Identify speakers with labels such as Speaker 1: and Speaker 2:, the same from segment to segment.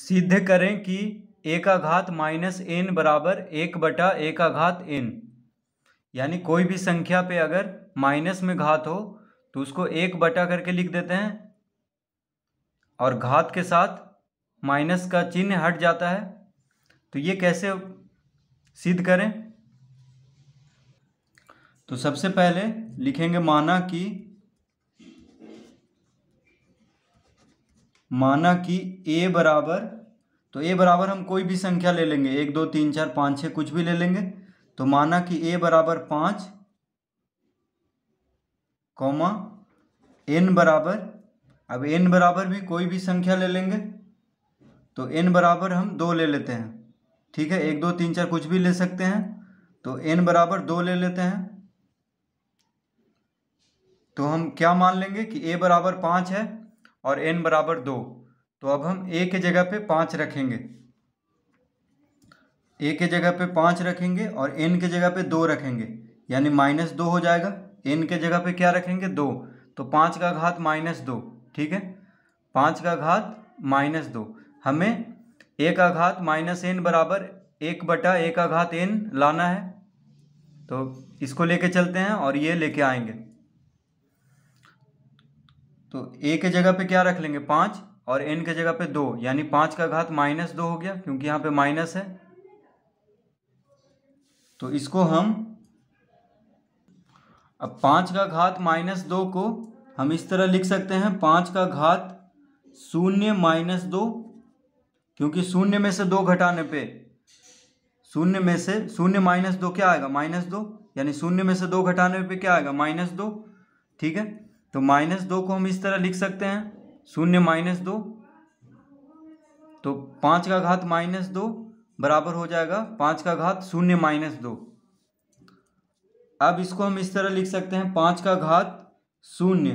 Speaker 1: सिद्ध करें कि एकाघात माइनस एन बराबर एक बटा एकाघात एन यानी कोई भी संख्या पे अगर माइनस में घात हो तो उसको एक बटा करके लिख देते हैं और घात के साथ माइनस का चिन्ह हट जाता है तो ये कैसे सिद्ध करें तो सबसे पहले लिखेंगे माना कि माना कि ए बराबर तो ए बराबर हम कोई भी संख्या ले लेंगे एक दो तीन चार पाँच छः कुछ भी ले लेंगे तो माना कि ए बराबर पाँच कौमा एन बराबर अब एन बराबर भी कोई भी संख्या ले लेंगे तो एन बराबर हम दो ले लेते हैं ठीक है एक दो तीन चार कुछ भी ले सकते हैं तो एन बराबर दो ले लेते हैं तो हम क्या मान लेंगे कि ए बराबर पाँच है और एन बराबर दो तो अब हम ए के जगह पे पाँच रखेंगे ए के जगह पे पाँच रखेंगे और एन के जगह पे दो रखेंगे यानी माइनस दो हो जाएगा एन के जगह पे क्या रखेंगे दो तो पाँच का घात माइनस दो ठीक है पाँच का घात माइनस दो हमें ए का घात माइनस एन बराबर एक बटा ए का घात एन लाना है तो इसको लेके चलते हैं और ये लेके आएंगे तो ए के जगह पे क्या रख लेंगे पाँच और एन के जगह पे दो यानी पाँच का घात माइनस दो हो गया क्योंकि यहाँ पे माइनस है तो इसको हम अब पाँच का घात माइनस दो को हम इस तरह लिख सकते हैं पाँच का घात शून्य माइनस दो क्योंकि शून्य में से दो घटाने पे शून्य में से शून्य माइनस दो क्या आएगा माइनस दो यानी शून्य में से दो घटाने पे क्या आएगा माइनस दो ठीक है तो माइनस दो को हम इस तरह लिख सकते हैं शून्य माइनस दो तो पाँच का घात माइनस दो बराबर हो जाएगा पाँच का घात शून्य माइनस दो अब इसको हम इस तरह लिख सकते हैं पाँच का घात शून्य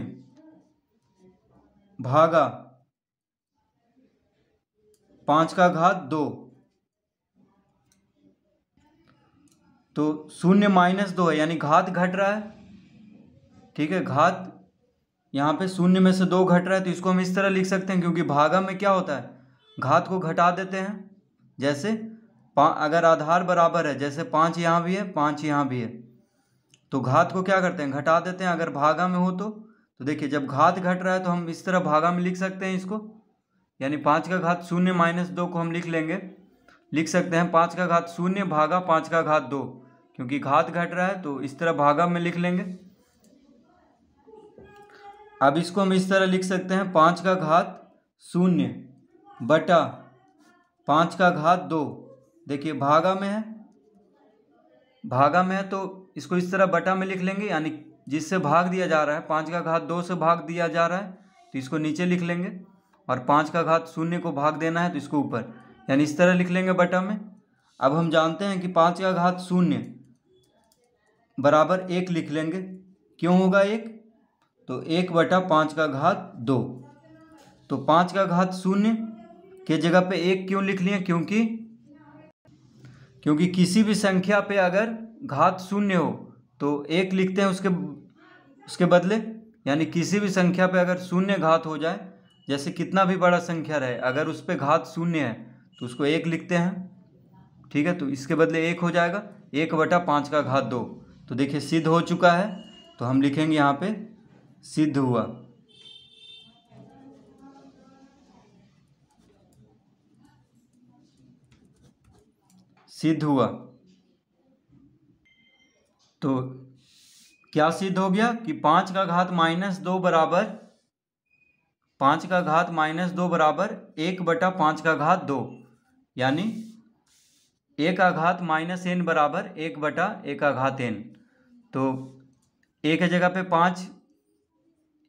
Speaker 1: भागा पाँच का घात दो तो शून्य माइनस दो है यानी घात घट रहा है ठीक है घात यहाँ पे शून्य में से दो घट रहा है तो इसको हम इस तरह लिख सकते हैं क्योंकि भागा में क्या होता है घात को घटा देते हैं जैसे अगर आधार बराबर है जैसे पाँच यहाँ भी है पाँच यहाँ भी है तो घात को क्या करते हैं घटा देते हैं अगर भागा में हो तो तो देखिए जब घात घट रहा है तो हम इस तरह भागा में लिख सकते हैं इसको यानी पाँच का घात शून्य माइनस दो को हम लिख लेंगे लिख सकते हैं पाँच का घात शून्य भागा पाँच का घात दो क्योंकि घात घट रहा है तो इस तरह भागा में लिख लेंगे अब इसको हम इस तरह लिख सकते हैं पाँच का घात शून्य बटा पाँच का घात दो देखिए भागा में है भागा में है तो इसको इस तरह बटा में लिख लेंगे यानी जिससे भाग दिया जा रहा है पाँच का घात दो से भाग दिया जा रहा है तो इसको नीचे लिख लेंगे और पाँच का घात शून्य को भाग देना है तो इसको ऊपर यानी इस तरह लिख लेंगे बटा में अब हम जानते हैं कि पाँच का घात शून्य बराबर एक लिख लेंगे क्यों होगा एक तो एक बटा पाँच का घात दो तो पाँच का घात शून्य के जगह पे एक क्यों लिख लिए क्योंकि क्योंकि किसी भी संख्या पे अगर घात शून्य हो तो एक लिखते हैं उसके उसके बदले यानी किसी भी संख्या पे अगर शून्य घात हो जाए जैसे कितना भी बड़ा संख्या रहे अगर उस पर घात शून्य है तो उसको एक लिखते हैं ठीक है तो इसके बदले एक हो जाएगा एक बटा पाँच का घात दो तो देखिए सिद्ध हो चुका है तो हम लिखेंगे यहाँ पे सिद्ध हुआ सिद्ध हुआ तो क्या सिद्ध हो गया कि पांच का घात माइनस दो बराबर पांच का घात माइनस दो बराबर एक बटा पांच का घात दो यानी एक आघात माइनस एन बराबर एक बटा एक आघात एन तो एक जगह पे पांच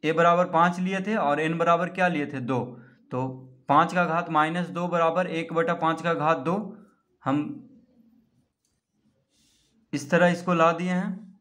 Speaker 1: ए बराबर पाँच लिए थे और एन बराबर क्या लिए थे दो तो पाँच का घात माइनस दो बराबर एक बटा पाँच का घात दो हम इस तरह इसको ला दिए हैं